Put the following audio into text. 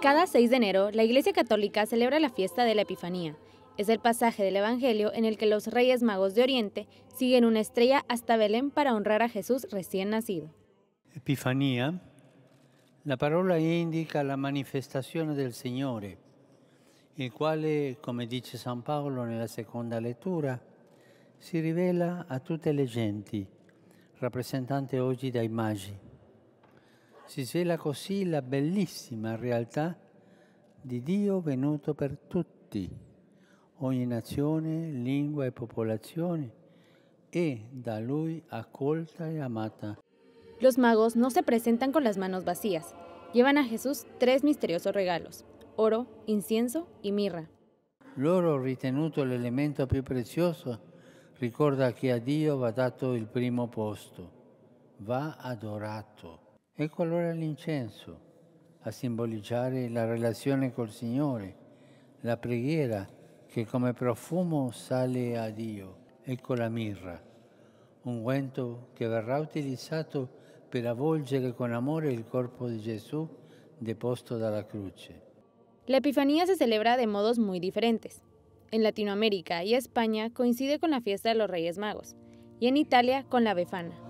Cada 6 de enero, la Iglesia Católica celebra la fiesta de la Epifanía. Es el pasaje del Evangelio en el que los Reyes Magos de Oriente siguen una estrella hasta Belén para honrar a Jesús recién nacido. Epifanía, la parola indica la manifestación del Señor, el cual, eh, como dice San Pablo en la segunda lectura, si revela a tutte le genti, rappresentante oggi dai magi si svela così la bellissima realtà di Dio venuto per tutti, ogni nazione, lingua e popolazione, e da Lui accolta e amata. Los magos no se presentan con las manos vacías. Llevan a Jesús tres misteriosos regalos, oro, incienso y mirra. L'oro, ritenuto l'elemento più prezioso, ricorda che a Dio va dato il primo posto, va adorato color al l'incenso a simbolizar eh, eh, la relazione col Signore, la preghiera che come profumo sale a Dio. con la mirra, un guento che verrà utilizzato per avvolgere con amore il corpo di Gesù deposto dalla croce. La Epifanía se celebra de modos muy diferentes. En Latinoamérica y España coincide con la fiesta de los Reyes Magos y en Italia con la Befana.